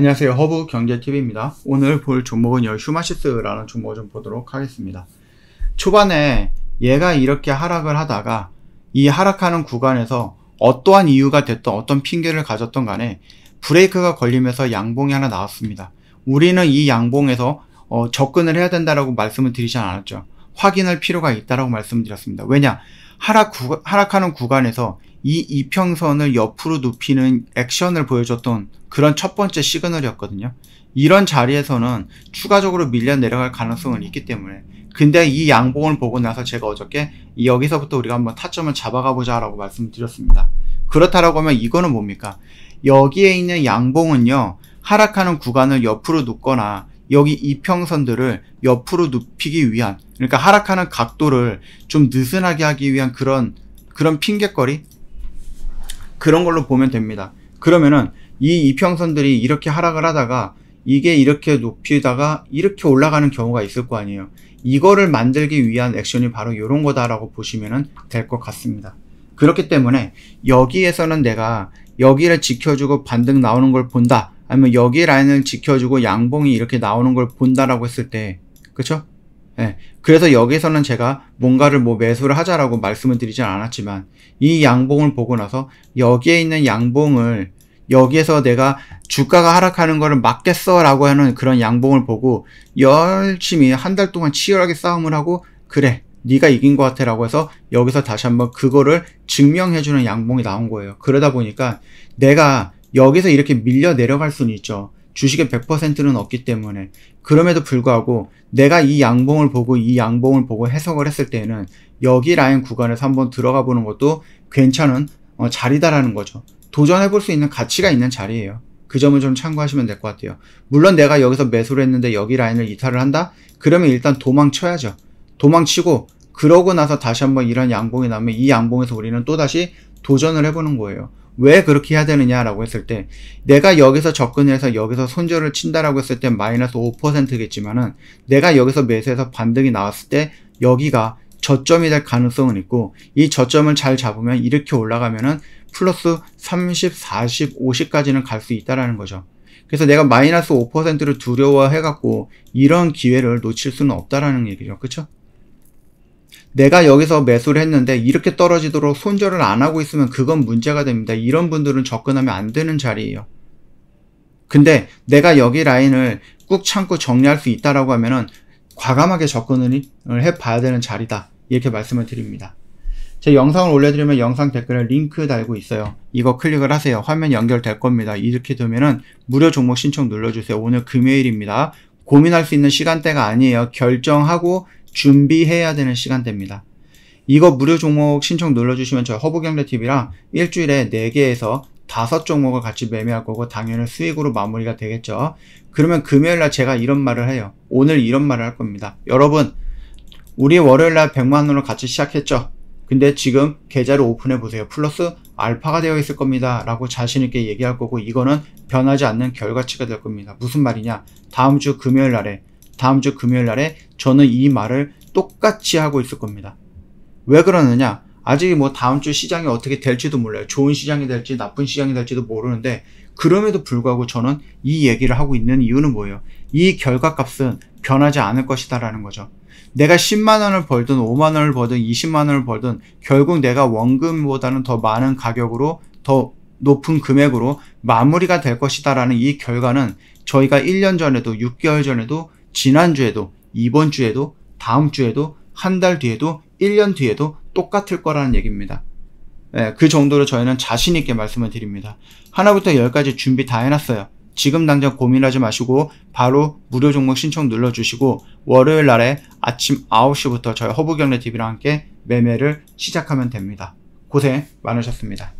안녕하세요. 허브 경제TV입니다. 오늘 볼 종목은 요 휴마시스라는 종목을 좀 보도록 하겠습니다. 초반에 얘가 이렇게 하락을 하다가 이 하락하는 구간에서 어떠한 이유가 됐던 어떤 핑계를 가졌던 간에 브레이크가 걸리면서 양봉이 하나 나왔습니다. 우리는 이 양봉에서 어, 접근을 해야 된다라고 말씀을 드리지 않았죠. 확인할 필요가 있다라고 말씀드렸습니다. 왜냐? 하락 구, 하락하는 구간에서 이 이평선을 옆으로 눕히는 액션을 보여줬던 그런 첫 번째 시그널이었거든요. 이런 자리에서는 추가적으로 밀려 내려갈 가능성은 있기 때문에 근데 이 양봉을 보고 나서 제가 어저께 여기서부터 우리가 한번 타점을 잡아가 보자 라고 말씀드렸습니다. 그렇다라고 하면 이거는 뭡니까? 여기에 있는 양봉은요. 하락하는 구간을 옆으로 눕거나 여기 이평선들을 옆으로 눕히기 위한 그러니까 하락하는 각도를 좀 느슨하게 하기 위한 그런 그런 핑계거리 그런 걸로 보면 됩니다. 그러면은 이 이평선들이 이렇게 하락을 하다가 이게 이렇게 높이다가 이렇게 올라가는 경우가 있을 거 아니에요. 이거를 만들기 위한 액션이 바로 이런 거다라고 보시면 될 것 같습니다. 그렇기 때문에 여기에서는 내가 여기를 지켜주고 반등 나오는 걸 본다 아니면 여기 라인을 지켜주고 양봉이 이렇게 나오는 걸 본다라고 했을 때 그쵸? 그래서 여기서는 제가 뭔가를 뭐 매수를 하자라고 말씀을 드리진 않았지만 이 양봉을 보고 나서 여기에 있는 양봉을 여기에서 내가 주가가 하락하는 거를 막겠어 라고 하는 그런 양봉을 보고 열심히 한 달 동안 치열하게 싸움을 하고 그래 네가 이긴 것 같아 라고 해서 여기서 다시 한번 그거를 증명해주는 양봉이 나온 거예요 그러다 보니까 내가 여기서 이렇게 밀려 내려갈 수는 있죠 주식의 100%는 없기 때문에 그럼에도 불구하고 내가 이 양봉을 보고 이 양봉을 보고 해석을 했을 때에는 여기 라인 구간에서 한번 들어가 보는 것도 괜찮은 어, 자리다라는 거죠. 도전해 볼 수 있는 가치가 있는 자리예요. 그 점을 좀 참고하시면 될 것 같아요. 물론 내가 여기서 매수를 했는데 여기 라인을 이탈을 한다? 그러면 일단 도망쳐야죠. 도망치고 그러고 나서 다시 한번 이런 양봉이 나오면 이 양봉에서 우리는 또다시 도전을 해보는 거예요. 왜 그렇게 해야 되느냐라고 했을 때 내가 여기서 접근해서 여기서 손절을 친다라고 했을 때 마이너스 5%겠지만은 내가 여기서 매수해서 반등이 나왔을 때 여기가 저점이 될 가능성은 있고 이 저점을 잘 잡으면 이렇게 올라가면은 플러스 30, 40, 50까지는 갈 수 있다라는 거죠. 그래서 내가 마이너스 5%를 두려워해갖고 이런 기회를 놓칠 수는 없다라는 얘기죠. 그쵸? 내가 여기서 매수를 했는데 이렇게 떨어지도록 손절을 안 하고 있으면 그건 문제가 됩니다. 이런 분들은 접근하면 안 되는 자리예요. 근데 내가 여기 라인을 꾹 참고 정리할 수 있다라고 하면은 과감하게 접근을 해봐야 되는 자리다. 이렇게 말씀을 드립니다. 제 영상을 올려드리면 영상 댓글에 링크 달고 있어요. 이거 클릭을 하세요. 화면 연결될 겁니다. 이렇게 되면은 무료 종목 신청 눌러주세요. 오늘 금요일입니다. 고민할 수 있는 시간대가 아니에요. 결정하고 준비해야 되는 시간대입니다. 이거 무료 종목 신청 눌러주시면 저희 허브경제TV랑 일주일에 4개에서 5종목을 같이 매매할 거고 당연히 수익으로 마무리가 되겠죠. 그러면 금요일날 제가 이런 말을 해요. 오늘 이런 말을 할 겁니다. 여러분 우리 월요일날 1 0 0만원으로 같이 시작했죠. 근데 지금 계좌를 오픈해 보세요. 플러스 알파가 되어 있을 겁니다. 라고 자신있게 얘기할 거고 이거는 변하지 않는 결과치가 될 겁니다. 무슨 말이냐? 다음 주 금요일 날에 다음 주 금요일 날에 저는 이 말을 똑같이 하고 있을 겁니다. 왜 그러느냐? 아직 뭐 다음 주 시장이 어떻게 될지도 몰라요. 좋은 시장이 될지 나쁜 시장이 될지도 모르는데 그럼에도 불구하고 저는 이 얘기를 하고 있는 이유는 뭐예요? 이 결과값은 변하지 않을 것이다라는 거죠. 내가 10만 원을 벌든 5만 원을 벌든 20만 원을 벌든 결국 내가 원금보다는 더 많은 가격으로 더 높은 금액으로 마무리가 될 것이다라는 이 결과는 저희가 1년 전에도 6개월 전에도 지난주에도 이번 주에도 다음 주에도 한 달 뒤에도 1년 뒤에도 똑같을 거라는 얘기입니다. 예, 그 정도로 저희는 자신 있게 말씀을 드립니다. 하나부터 열까지 준비 다 해놨어요. 지금 당장 고민하지 마시고 바로 무료 종목 신청 눌러주시고 월요일 날에 아침 9시부터 저희 허브경례TV랑 함께 매매를 시작하면 됩니다. 고생 많으셨습니다.